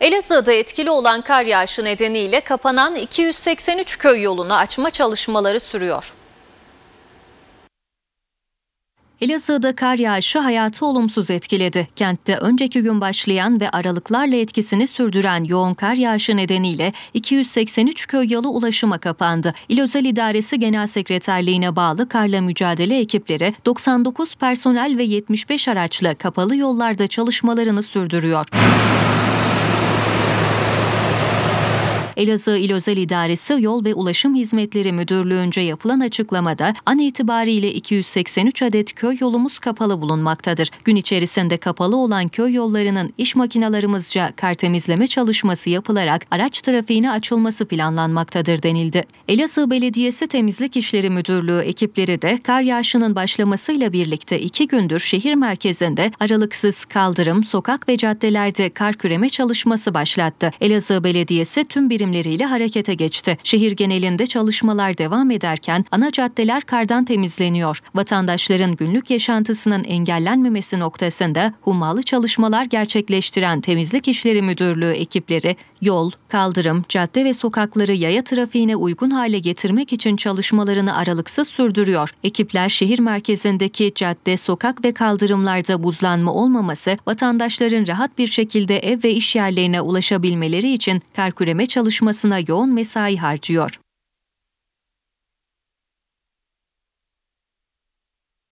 Elazığ'da etkili olan kar yağışı nedeniyle kapanan 283 köy yolunu açma çalışmaları sürüyor. Elazığ'da kar yağışı hayatı olumsuz etkiledi. Kentte önceki gün başlayan ve aralıklarla etkisini sürdüren yoğun kar yağışı nedeniyle 283 köy yolu ulaşıma kapandı. İl Özel İdaresi Genel Sekreterliğine bağlı karla mücadele ekipleri 99 personel ve 75 araçla kapalı yollarda çalışmalarını sürdürüyor. Elazığ İl Özel İdaresi Yol ve Ulaşım Hizmetleri Müdürlüğü'nce yapılan açıklamada an itibariyle 283 adet köy yolumuz kapalı bulunmaktadır. Gün içerisinde kapalı olan köy yollarının iş makinalarımızca kar temizleme çalışması yapılarak araç trafiğine açılması planlanmaktadır denildi. Elazığ Belediyesi Temizlik İşleri Müdürlüğü ekipleri de kar yağışının başlamasıyla birlikte iki gündür şehir merkezinde aralıksız kaldırım, sokak ve caddelerde kar küreme çalışması başlattı. Elazığ Belediyesi tüm birim birimleriyle harekete geçti. Şehir genelinde çalışmalar devam ederken ana caddeler kardan temizleniyor. Vatandaşların günlük yaşantısının engellenmemesi noktasında hummalı çalışmalar gerçekleştiren Temizlik İşleri Müdürlüğü ekipleri yol, kaldırım, cadde ve sokakları yaya trafiğine uygun hale getirmek için çalışmalarını aralıksız sürdürüyor. Ekipler şehir merkezindeki cadde, sokak ve kaldırımlarda buzlanma olmaması, vatandaşların rahat bir şekilde ev ve iş yerlerine ulaşabilmeleri için kar küreme çalışmaları çalışmasına yoğun mesai harcıyor.